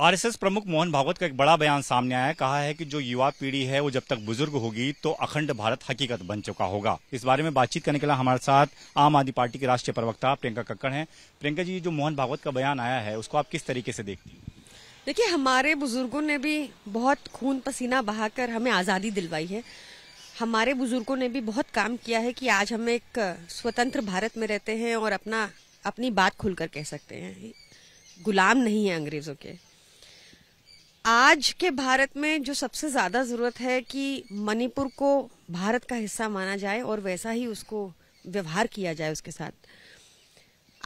RSS प्रमुख मोहन भागवत का एक बड़ा बयान सामने आया कहा है कि जो युवा पीढ़ी है वो जब तक बुजुर्ग होगी तो अखंड भारत हकीकत बन चुका होगा इस बारे में बातचीत करने के लिए हमारे साथ आम आदमी पार्टी के राष्ट्रीय प्रवक्ता प्रियंका कक्कड़ हैं प्रियंका जी जो मोहन भागवत का बयान आया है उसको आप किस तरीके से देखती हैं देखिए हमारे बुजुर्गों ने भी बहुत खून पसीना बहाकर हमें आज़ादी दिलवाई है हमारे बुजुर्गों ने भी बहुत काम किया है कि आज हम एक स्वतंत्र भारत में रहते हैं और अपना अपनी बात खुलकर कह सकते हैं गुलाम नहीं है अंग्रेजों के आज के भारत में जो सबसे ज्यादा जरूरत है कि मणिपुर को भारत का हिस्सा माना जाए और वैसा ही उसको व्यवहार किया जाए उसके साथ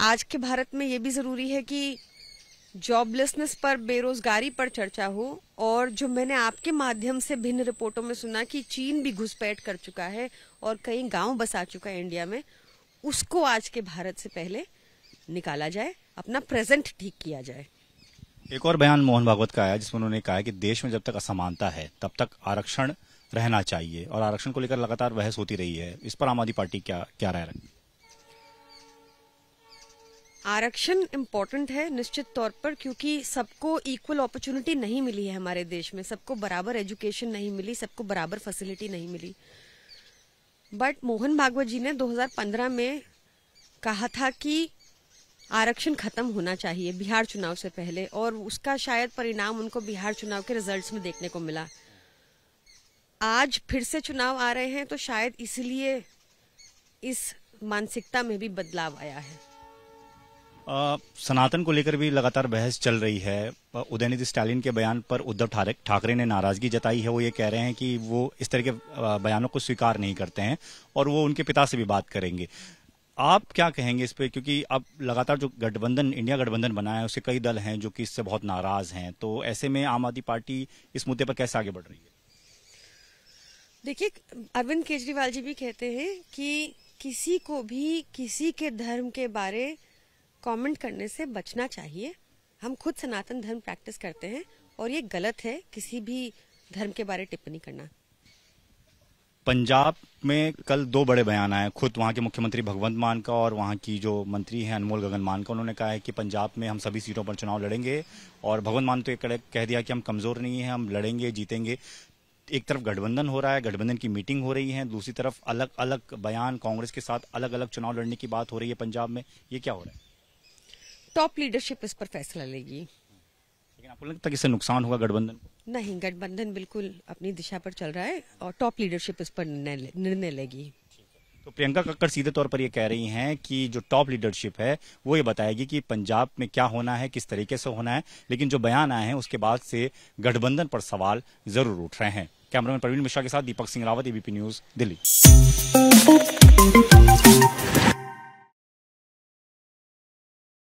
आज के भारत में ये भी जरूरी है कि जॉबलेसनेस पर बेरोजगारी पर चर्चा हो और जो मैंने आपके माध्यम से भिन्न रिपोर्टों में सुना कि चीन भी घुसपैठ कर चुका है और कई गांव बसा चुका है इंडिया में उसको आज के भारत से पहले निकाला जाए अपना प्रेजेंट ठीक किया जाए एक और बयान मोहन भागवत का आया जिसमें उन्होंने कहा कि देश में जब तक असमानता है तब तक आरक्षण रहना चाहिए और आरक्षण को लेकर लगातार बहस होती रही है इस पर आम आदमी पार्टी क्या क्या राय रखती आरक्षण इम्पोर्टेंट है निश्चित तौर पर क्योंकि सबको इक्वल अपॉर्चुनिटी नहीं मिली है हमारे देश में सबको बराबर एजुकेशन नहीं मिली सबको बराबर फैसिलिटी नहीं मिली बट मोहन भागवत जी ने 2015 में कहा था कि आरक्षण खत्म होना चाहिए बिहार चुनाव से पहले और उसका शायद परिणाम उनको बिहार चुनाव के रिजल्ट्स में देखने को मिला आज फिर से चुनाव आ रहे हैं तो शायद इसलिए इस मानसिकता में भी बदलाव आया है आ, सनातन को लेकर भी लगातार बहस चल रही है उदयनिधि स्टालिन के बयान पर उद्धव ठाकरे ने नाराजगी जताई है वो ये कह रहे हैं कि वो इस तरह के बयानों को स्वीकार नहीं करते हैं और वो उनके पिता से भी बात करेंगे आप क्या कहेंगे इस पे क्योंकि अब लगातार जो गठबंधन इंडिया गठबंधन बना है उसके कई दल हैं जो कि इससे बहुत नाराज हैं तो ऐसे में आम आदमी पार्टी इस मुद्दे पर कैसे आगे बढ़ रही है देखिए अरविंद केजरीवाल जी भी कहते हैं कि किसी को भी किसी के धर्म के बारे कमेंट करने से बचना चाहिए हम खुद सनातन धर्म प्रैक्टिस करते हैं और ये गलत है किसी भी धर्म के बारे टिप्पणी करना पंजाब में कल दो बड़े बयान आए खुद वहाँ के मुख्यमंत्री भगवंत मान का और वहाँ की जो मंत्री हैं अनमोल गगन मान का उन्होंने कहा है कि पंजाब में हम सभी सीटों पर चुनाव लड़ेंगे और भगवंत मान तो एक कह दिया कि हम कमजोर नहीं हैं हम लड़ेंगे जीतेंगे एक तरफ गठबंधन हो रहा है गठबंधन की मीटिंग हो रही है दूसरी तरफ अलग अलग बयान कांग्रेस के साथ अलग अलग चुनाव लड़ने की बात हो रही है पंजाब में ये क्या हो रहा है टॉप लीडरशिप इस पर फैसला लेगी लेकिन आपको लगता है नुकसान होगा गठबंधन नहीं गठबंधन बिल्कुल अपनी दिशा पर चल रहा है और टॉप लीडरशिप इस पर निर्णय लेगी तो प्रियंका कक्कड़ सीधे तौर पर ये कह रही हैं कि जो टॉप लीडरशिप है वो ये बताएगी कि पंजाब में क्या होना है किस तरीके से होना है लेकिन जो बयान आए हैं उसके बाद से गठबंधन पर सवाल जरूर उठ रहे हैं कैमरामैन प्रवीण मिश्रा के साथ दीपक सिंह रावत एबीपी न्यूज दिल्ली